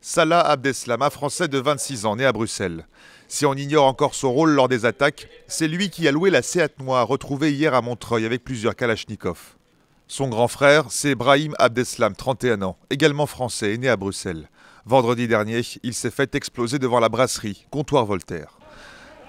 Salah un français de 26 ans, né à Bruxelles. Si on ignore encore son rôle lors des attaques, c'est lui qui a loué la Seat noire retrouvée hier à Montreuil avec plusieurs kalachnikovs. Son grand frère, c'est Brahim Abdeslam, 31 ans, également français et né à Bruxelles. Vendredi dernier, il s'est fait exploser devant la brasserie, comptoir Voltaire.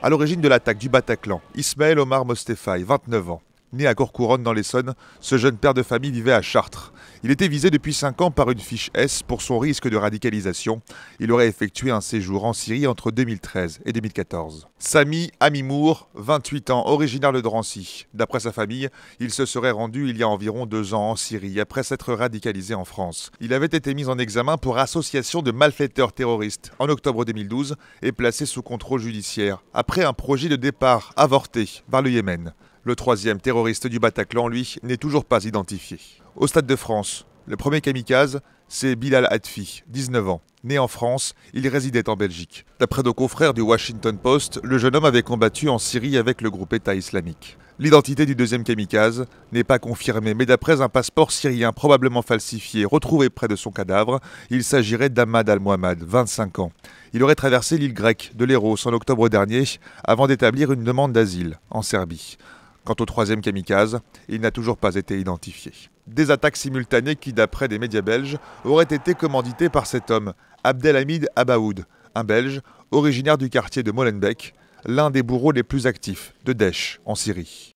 À l'origine de l'attaque du Bataclan, Ismaël Omar Mostefaï, 29 ans. Né à Corcouronne dans l'Essonne, ce jeune père de famille vivait à Chartres. Il était visé depuis 5 ans par une fiche S pour son risque de radicalisation. Il aurait effectué un séjour en Syrie entre 2013 et 2014. Sami Amimour, 28 ans, originaire de Drancy. D'après sa famille, il se serait rendu il y a environ deux ans en Syrie après s'être radicalisé en France. Il avait été mis en examen pour association de malfaiteurs terroristes en octobre 2012 et placé sous contrôle judiciaire après un projet de départ avorté par le Yémen. Le troisième terroriste du Bataclan, lui, n'est toujours pas identifié. Au Stade de France, le premier kamikaze, c'est Bilal Hadfi, 19 ans. Né en France, il résidait en Belgique. D'après nos confrères du Washington Post, le jeune homme avait combattu en Syrie avec le groupe État islamique. L'identité du deuxième kamikaze n'est pas confirmée, mais d'après un passeport syrien probablement falsifié retrouvé près de son cadavre, il s'agirait d'Ahmad al-Muhammad, 25 ans. Il aurait traversé l'île grecque de l'Héros en octobre dernier avant d'établir une demande d'asile en Serbie. Quant au troisième kamikaze, il n'a toujours pas été identifié. Des attaques simultanées qui, d'après des médias belges, auraient été commanditées par cet homme, Abdelhamid Abaoud, un Belge originaire du quartier de Molenbeek, l'un des bourreaux les plus actifs de Daesh en Syrie.